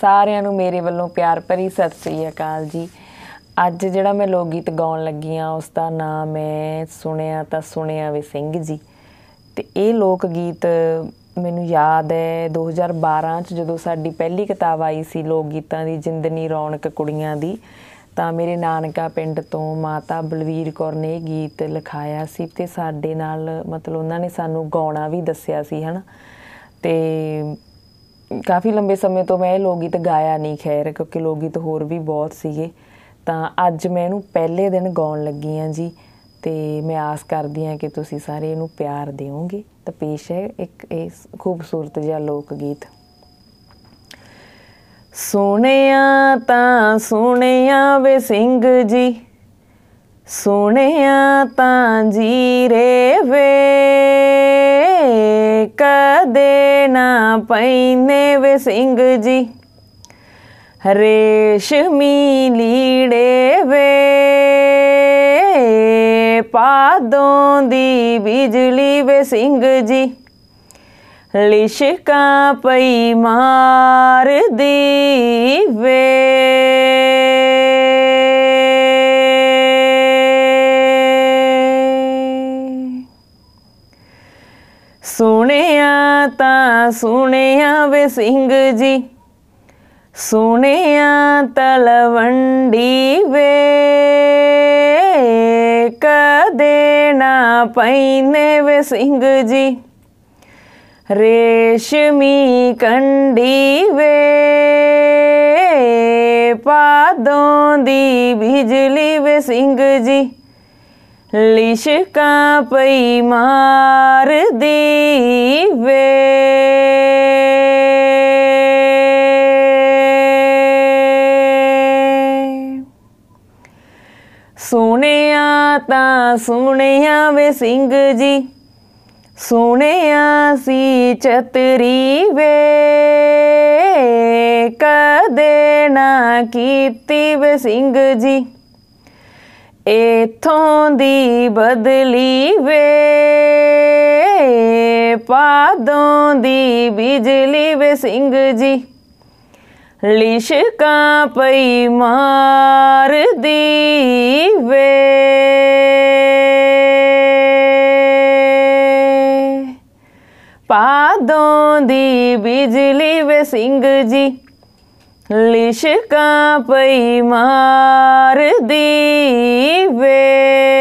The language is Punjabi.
ਸਾਰਿਆਂ ਨੂੰ ਮੇਰੇ ਵੱਲੋਂ ਪਿਆਰ ਭਰੀ ਸਤਿ ਸ੍ਰੀ ਅਕਾਲ ਜੀ ਅੱਜ ਜਿਹੜਾ ਮੈਂ ਲੋਕ ਗੀਤ ਗਾਉਣ ਲੱਗੀ ਆ ਉਸ ਦਾ ਨਾਮ ਹੈ ਸੁਣਿਆ ਤਾਂ ਸੁਣਿਆ ਵੇ ਸਿੰਘ ਜੀ ਤੇ ਇਹ ਲੋਕ ਗੀਤ ਮੈਨੂੰ ਯਾਦ ਹੈ 2012 ਚ ਜਦੋਂ ਸਾਡੀ ਪਹਿਲੀ ਕਿਤਾਬ ਆਈ ਸੀ ਲੋਕ ਗੀਤਾਂ ਦੀ ਜਿੰਦਨੀ ਰੌਣਕ ਕੁੜੀਆਂ ਦੀ ਤਾਂ ਮੇਰੇ ਨਾਨਕਾ ਪਿੰਡ ਤੋਂ ਮਾਤਾ ਬਲਵੀਰ ਕੌਰ ਨੇ ਇਹ ਗੀਤ ਲਿਖਾਇਆ ਸੀ ਤੇ ਸਾਡੇ ਨਾਲ ਮਤਲਬ ਉਹਨਾਂ ਨੇ ਸਾਨੂੰ ਗਾਉਣਾ ਵੀ ਦੱਸਿਆ ਸੀ ਹਨ ਤੇ ਕਾਫੀ ਲੰਬੇ ਸਮੇਂ ਤੋਂ ਮੈਂ ਇਹ ਲੋਕਗੀਤ ਗਾਇਆ ਨਹੀਂ ਖੈਰ ਕਿਉਂਕਿ ਲੋਕਗੀਤ ਹੋਰ ਵੀ ਬਹੁਤ ਸੀਗੇ ਤਾਂ ਅੱਜ ਮੈਂ ਇਹਨੂੰ ਪਹਿਲੇ ਦਿਨ ਗਾਉਣ ਲੱਗੀ ਆ ਜੀ ਤੇ ਮੈਂ ਆਸ ਕਰਦੀ ਆ ਕਿ ਤੁਸੀਂ ਸਾਰੇ ਇਹਨੂੰ ਪਿਆਰ ਦਿਓਗੇ ਤਾਂ ਪੇਸ਼ ਹੈ ਇੱਕ ਇਹ ਖੂਬਸੂਰਤ ਜਿਹਾ ਲੋਕ ਗੀਤ ਸੋਹਣਿਆ ਤਾਂ ਸੋਹਣਿਆ ਵੇ ਸਿੰਘ ਜੀ ਸੋਹਣਿਆ ਤਾਂ ਜੀਰੇ ਵੇ ਕਦੇ ਨਾ ਪੈਨੇ ਵੇ ਸਿੰਘ ਜੀ ਰੇਸ਼ਮੀ ਲੀੜੇ ਵੇ ਪਾਦੋਂ ਦੀ ਬਿਜਲੀ ਵੇ ਸਿੰਘ ਜੀ ਲਿਸ਼ਕਾਂ ਪਈ ਮਾਰਦੀ ਵੇ ਸੁਣਿਆ ਤਾਂ ਸੁਣਿਆ ਵੇ ਸਿੰਘ ਜੀ ਸੁਣਿਆ ਤਲਵੰਡੀ ਵੇ ਕਦੇ ਨਾ ਪੈਨੇ ਵੇ ਸਿੰਘ ਜੀ ਰੇਸ਼ਮੀ ਕੰਡੀ ਵੇ ਪਾਦੋਂ ਦੀ ਬਿਜਲੀ ਵੇ ਸਿੰਘ ਜੀ ਲਿਸ਼ ਕਾ ਪਈ ਮਾਰਦੀ ਵੇ ਸੁਣਿਆ ਤਾਂ ਸੁਣਿਆ ਵੇ ਸਿੰਘ ਜੀ ਸੁਣਿਆ ਸੀ ਚਤਰੀ ਵੇ ਕਦੇ ਨਾ ਕੀਤੀ ਵੇ ਸਿੰਘ ਜੀ ਇਥੋਂ ਦੀ ਬਦਲੀ ਵੇ ਪਾਦੋਂ ਦੀ ਬਿਜਲੀ ਵੇ ਸਿੰਘ ਜੀ ਲਿਸ਼ਕਾਂ ਪਈ ਮਾਰਦੀ ਵੇ ਪਾਦੋਂ ਦੀ ਬਿਜਲੀ ਵੇ ਸਿੰਘ ਜੀ ਲਿਸ਼ਕਾਂ ਪਈ ਮਾਰ ਮਾਰਦੀ ਵੇ